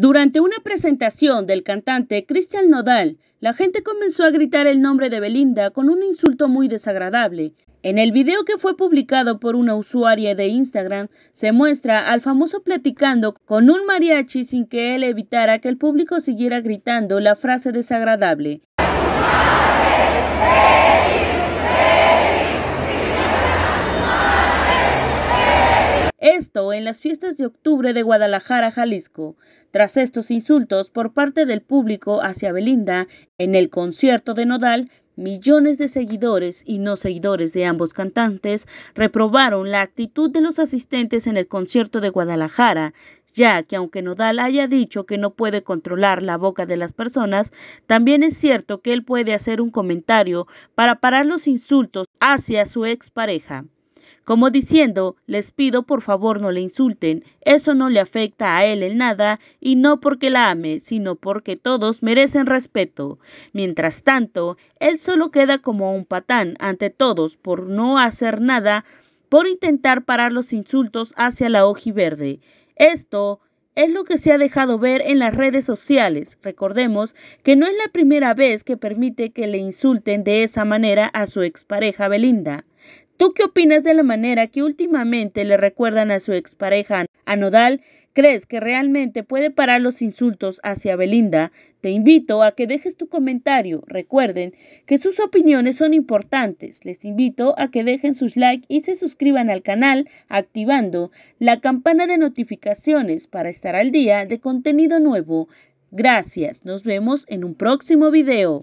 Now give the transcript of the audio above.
Durante una presentación del cantante Cristian Nodal, la gente comenzó a gritar el nombre de Belinda con un insulto muy desagradable. En el video que fue publicado por una usuaria de Instagram, se muestra al famoso platicando con un mariachi sin que él evitara que el público siguiera gritando la frase desagradable. en las fiestas de octubre de Guadalajara, Jalisco, tras estos insultos por parte del público hacia Belinda en el concierto de Nodal. Millones de seguidores y no seguidores de ambos cantantes reprobaron la actitud de los asistentes en el concierto de Guadalajara, ya que aunque Nodal haya dicho que no puede controlar la boca de las personas, también es cierto que él puede hacer un comentario para parar los insultos hacia su expareja como diciendo, les pido por favor no le insulten, eso no le afecta a él en nada, y no porque la ame, sino porque todos merecen respeto. Mientras tanto, él solo queda como un patán ante todos por no hacer nada, por intentar parar los insultos hacia la ojiverde. Esto es lo que se ha dejado ver en las redes sociales. Recordemos que no es la primera vez que permite que le insulten de esa manera a su expareja Belinda. ¿Tú qué opinas de la manera que últimamente le recuerdan a su expareja a Nodal? ¿Crees que realmente puede parar los insultos hacia Belinda? Te invito a que dejes tu comentario. Recuerden que sus opiniones son importantes. Les invito a que dejen sus likes y se suscriban al canal activando la campana de notificaciones para estar al día de contenido nuevo. Gracias, nos vemos en un próximo video.